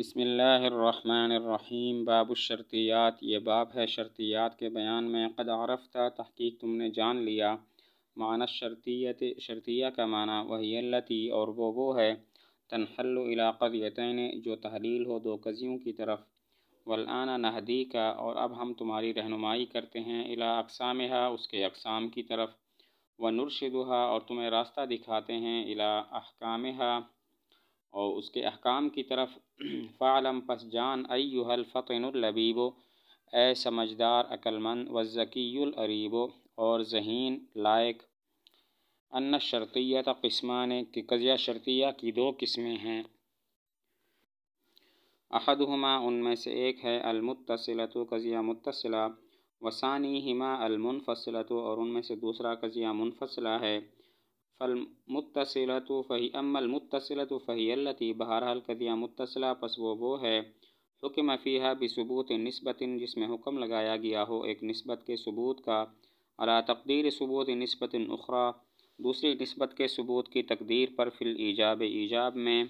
بسم اللہ الرحمن الرحیم باب الشرطیات یہ باب ہے شرطیات کے بیان میں قد تھا تحقیق تم نے جان لیا معنی شرطیت شرطیہ کا معنی وہی اللہ تی اور وہ وہ ہے الی قضیتین جو تحلیل ہو دو قضیوں کی طرف والآن نہدی کا اور اب ہم تمہاری رہنمائی کرتے ہیں الا اقسام اس کے اقسام کی طرف وہ نرشدہ اور تمہیں راستہ دکھاتے ہیں الی ہا اور اس کے احکام کی طرف فعلم پس جان الفطن اللبیب اے سمجھدار عقلمند والزکی العریب اور ذہین لائق ان شرطیت قسمان کی قضیہ شرطیہ کی دو قسمیں ہیں احدہما ان میں سے ایک ہے المتصلت و متصلہ وسانی ہما المنفصلت و ان میں سے دوسرا قضیہ منفصلہ ہے فل فہی ام المتصلۃ فہی التی بہرحال حلق متصلہ پس وہ وہ ہے حکم فیحہ بھی ثبوت جس میں حکم لگایا گیا ہو ایک نسبت کے ثبوت کا اعلیٰ تقدیر ثبوت نسبت اخرا دوسری نسبت کے ثبوت کی تقدیر پر فل ایجاب ایجاب میں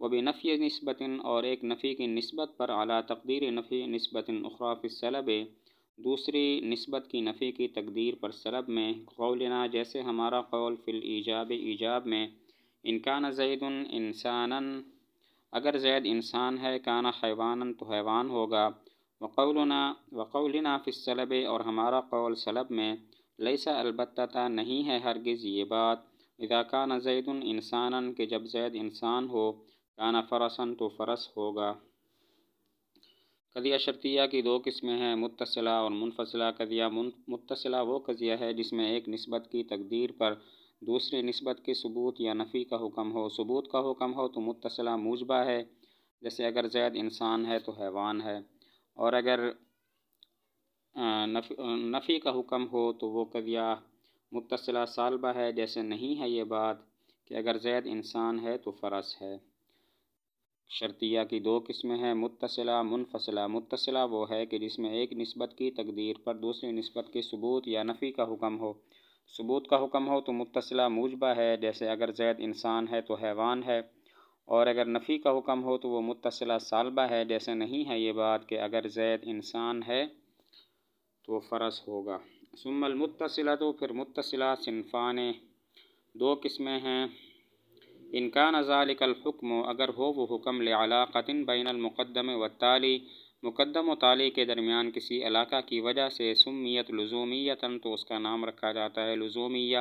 وہ بھی نفی نسبتاً اور ایک نفی کی نسبت پر اعلیٰ تقدیر نفی نسبتاً اخراء پھر صلب دوسری نسبت کی نفی کی تقدیر پر سلب میں قولنا جیسے ہمارا قول فی ایجاب ایجاب میں انکان زید انسانا اگر زید انسان ہے کانا حیوانا تو حیوان ہوگا وقولنا وقولنا السلب اور ہمارا قول سلب میں لیسا البتہ نہیں ہے ہرگز یہ بات اذا کان زید انسانا کہ جب زید انسان ہو کانا فرسن تو فرس ہوگا قضیہ شرطیہ کی دو قسمیں ہیں متصلہ اور منفصلہ قضیہ متصلہ وہ قضیہ ہے جس میں ایک نسبت کی تقدیر پر دوسری نسبت کے ثبوت یا نفی کا حکم ہو ثبوت کا حکم ہو تو متصلہ موجبہ ہے جیسے اگر زید انسان ہے تو حیوان ہے اور اگر نفی کا حکم ہو تو وہ قضیہ متصلہ سالبہ ہے جیسے نہیں ہے یہ بات کہ اگر زید انسان ہے تو فرس ہے شرطیہ کی دو قسمیں ہیں متصلہ منفصلہ متصلہ وہ ہے کہ جس میں ایک نسبت کی تقدیر پر دوسری نسبت کے ثبوت یا نفی کا حکم ہو ثبوت کا حکم ہو تو متصلہ موجبہ ہے جیسے اگر زید انسان ہے تو حیوان ہے اور اگر نفی کا حکم ہو تو وہ متصلہ سالبہ ہے جیسے نہیں ہے یہ بات کہ اگر زید انسان ہے تو فرض ہوگا ثم المتصلہ تو پھر متصلہ صنفان دو قسمیں ہیں انکان ذالک و اگر ہو وہ حکم لعلاقت بین المقدم تالی مقدم و تالی کے درمیان کسی علاقہ کی وجہ سے سمیت لزومیتن تو اس کا نام رکھا جاتا ہے لزومیہ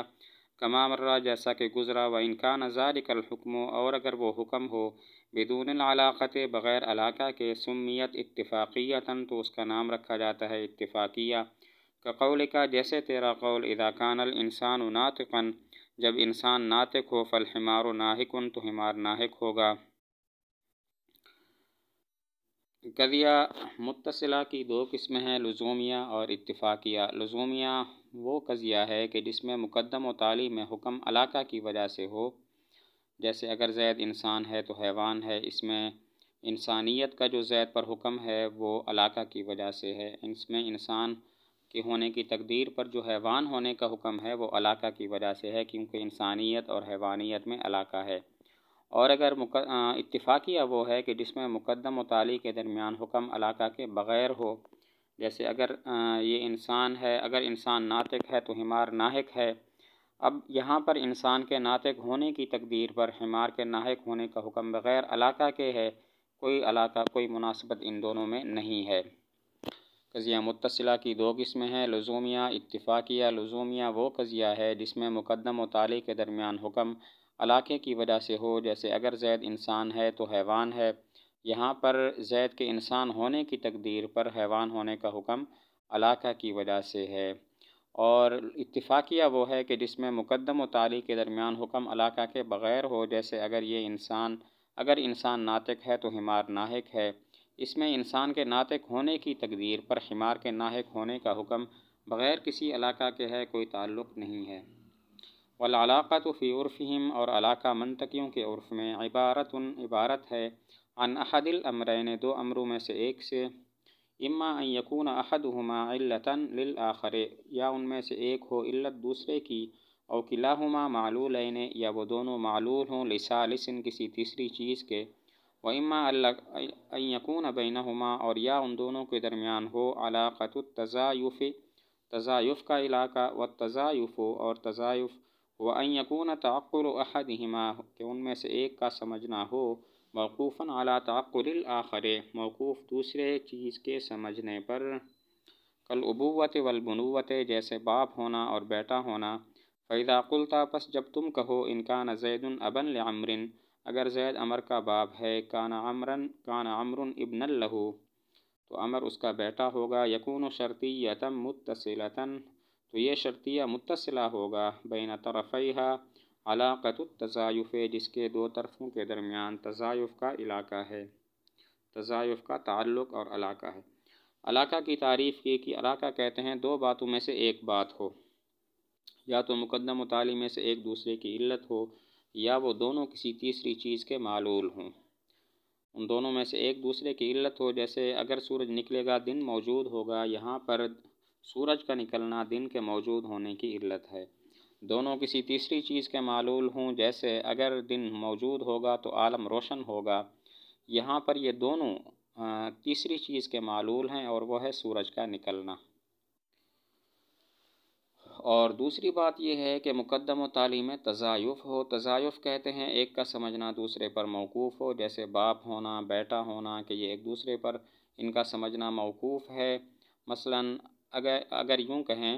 کما مرہ جیسا کہ گزرا و انکان نظال الحکم اور اگر وہ حکم ہو بدون العلاقت بغیر علاقہ کے سمیت اتفاقیتاً تو اس کا نام رکھا جاتا ہے اتفاقیہ کا قول کا جیسے تیرا قول اذا کان و ناطقاً جب انسان ناطق ہو فالحمار و ناحک تو حمار ناحک ہوگا قضیہ متصلہ کی دو قسمیں ہیں لزومیہ اور اتفاقیہ لزومیہ وہ قضیہ ہے کہ جس میں مقدم و تعلیم حکم علاقہ کی وجہ سے ہو جیسے اگر زید انسان ہے تو حیوان ہے اس میں انسانیت کا جو زید پر حکم ہے وہ علاقہ کی وجہ سے ہے اس میں انسان کے ہونے کی تقدیر پر جو حیوان ہونے کا حکم ہے وہ علاقہ کی وجہ سے ہے کیونکہ انسانیت اور حیوانیت میں علاقہ ہے اور اگر مک اتفاقی وہ ہے کہ جس میں مقدم و تعلی کے درمیان حکم علاقہ کے بغیر ہو جیسے اگر یہ انسان ہے اگر انسان ناطق ہے تو ہمار ناحق ہے اب یہاں پر انسان کے ناطق ہونے کی تقدیر پر ہمار کے ناحق ہونے کا حکم بغیر علاقہ کے ہے کوئی علاقہ کوئی مناسبت ان دونوں میں نہیں ہے قضیہ متصلہ کی دو قسمیں ہیں لزومیہ اتفاقیہ لزومیہ وہ قضیہ ہے جس میں مقدم و تالی کے درمیان حکم علاقے کی وجہ سے ہو جیسے اگر زید انسان ہے تو حیوان ہے یہاں پر زید کے انسان ہونے کی تقدیر پر حیوان ہونے کا حکم علاقہ کی وجہ سے ہے اور اتفاقیہ وہ ہے کہ جس میں مقدم و تعلی کے درمیان حکم علاقہ کے بغیر ہو جیسے اگر یہ انسان اگر انسان ناطق ہے تو ہمار ناہک ہے اس میں انسان کے ناطق ہونے کی تقدیر پر حمار کے ناحق ہونے کا حکم بغیر کسی علاقہ کے ہے کوئی تعلق نہیں ہے تو فی عرفہم اور علاقہ منطقیوں کے عرف میں عبارت ان عبارت ہے ان احد الامرین دو امروں میں سے ایک سے اما یقون یکون ہما علتاً للآخر یا ان میں سے ایک ہو علت دوسرے کی او قلعہ ہما معلول یا وہ دونوں معلول ہوں لسالسن کسی تیسری چیز کے و اما اللہ یقون بینما اور یا ان دونوں کے درمیان ہو علاقۃ و تضائف کا علاقہ و تضائف اور تضائف ویقون تعقل و عہد ہما کہ ان میں سے ایک کا سمجھنا ہو موقوفاً اعلیٰ تعقر الآخر موقوف دوسرے چیز کے سمجھنے پر کل ابوت و البنوت جیسے باپ ہونا اور بیٹا ہونا فیضا قلتا تاپس جب تم کہو انکان زید ابن لعمرن اگر زید عمر کا باپ ہے کان عمرن کان عمر ابن اللہ تو عمر اس کا بیٹا ہوگا یقون و شرطیتم متصلتاً تو یہ شرطیہ متصلہ ہوگا بین طرفیہ علاقت التضائف جس کے دو طرفوں کے درمیان تضائف کا علاقہ ہے تضائف کا تعلق اور علاقہ ہے علاقہ کی تعریف کی کہ علاقہ کہتے ہیں دو باتوں میں سے ایک بات ہو یا تو مقدم و تعلیم میں سے ایک دوسرے کی علت ہو یا وہ دونوں کسی تیسری چیز کے معلول ہوں ان دونوں میں سے ایک دوسرے کی علت ہو جیسے اگر سورج نکلے گا دن موجود ہوگا یہاں پر سورج کا نکلنا دن کے موجود ہونے کی علت ہے دونوں کسی تیسری چیز کے معلول ہوں جیسے اگر دن موجود ہوگا تو عالم روشن ہوگا یہاں پر یہ دونوں تیسری چیز کے معلول ہیں اور وہ ہے سورج کا نکلنا اور دوسری بات یہ ہے کہ مقدم و تعلیم تضائف ہو تضائف کہتے ہیں ایک کا سمجھنا دوسرے پر موقوف ہو جیسے باپ ہونا بیٹا ہونا کہ یہ ایک دوسرے پر ان کا سمجھنا موقوف ہے مثلا اگر اگر یوں کہیں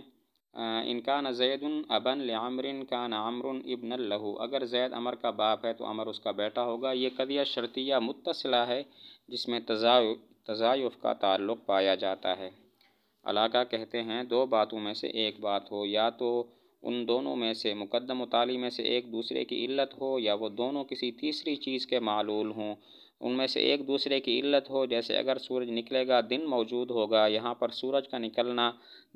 ان کا نہ زید ابن لعمرن کا عمر ابن اللہ اگر زید امر کا باپ ہے تو امر اس کا بیٹا ہوگا یہ قدیہ شرطیہ متصلہ ہے جس میں تضای تضائف کا تعلق پایا جاتا ہے علاقہ کہتے ہیں دو باتوں میں سے ایک بات ہو یا تو ان دونوں میں سے مقدم مطالعے میں سے ایک دوسرے کی علت ہو یا وہ دونوں کسی تیسری چیز کے معلول ہوں ان میں سے ایک دوسرے کی علت ہو جیسے اگر سورج نکلے گا دن موجود ہوگا یہاں پر سورج کا نکلنا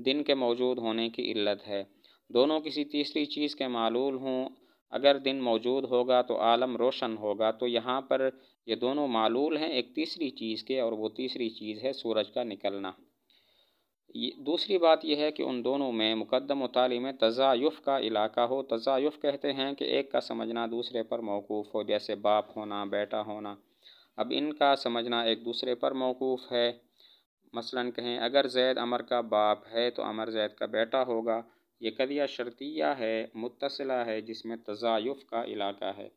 دن کے موجود ہونے کی علت ہے دونوں کسی تیسری چیز کے معلول ہوں اگر دن موجود ہوگا تو عالم روشن ہوگا تو یہاں پر یہ دونوں معلول ہیں ایک تیسری چیز کے اور وہ تیسری چیز ہے سورج کا نکلنا یہ دوسری بات یہ ہے کہ ان دونوں میں مقدم مطالعے تضایف کا علاقہ ہو تضایف کہتے ہیں کہ ایک کا سمجھنا دوسرے پر موقوف ہو جیسے باپ ہونا بیٹا ہونا اب ان کا سمجھنا ایک دوسرے پر موقوف ہے مثلا کہیں اگر زید عمر کا باپ ہے تو عمر زید کا بیٹا ہوگا یہ قدیہ شرطیہ ہے متصلہ ہے جس میں تضایف کا علاقہ ہے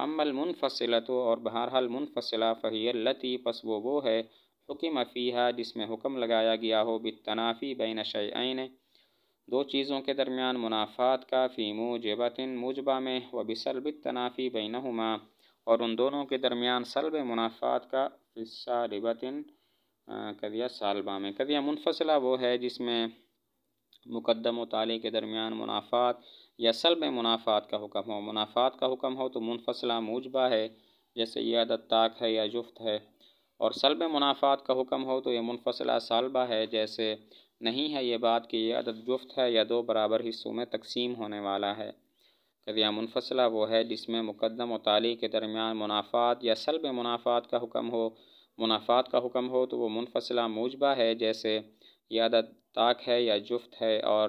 عمل منفصلت اور بہرحال منفصلہ فہی التی پس وہ وہ ہے حکم فیحہ جس میں حکم لگایا گیا ہو بالتنافی بین شعین دو چیزوں کے درمیان منافعات کا فی موجبتن موجبہ میں و بسلب بط بینہما اور ان دونوں کے درمیان سلب منافعات کا فصا دباطن کویہ سالبہ میں کبیہ منفصلہ وہ ہے جس میں مقدم و تعلی کے درمیان منافعات یا سلب منافعات کا حکم ہو منافعات کا حکم ہو تو منفصلہ موجبہ ہے جیسے یہ عدد تاک ہے یا جفت ہے اور سلب منافعات کا حکم ہو تو یہ منفصلہ سالبہ ہے جیسے نہیں ہے یہ بات کہ یہ عدد جفت ہے یا دو برابر حصوں میں تقسیم ہونے والا ہے منفصلہ وہ ہے جس میں مقدم و تعلی کے درمیان منافعات یا سلب منافعات کا حکم ہو منافعات کا حکم ہو تو وہ منفصلہ موجبہ ہے جیسے یہ عدد طاق ہے یا جفت ہے اور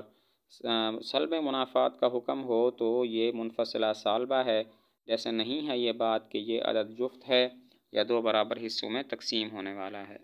سلب منافعات کا حکم ہو تو یہ منفصلہ سالبہ ہے جیسے نہیں ہے یہ بات کہ یہ عدد جفت ہے یا دو برابر حصوں میں تقسیم ہونے والا ہے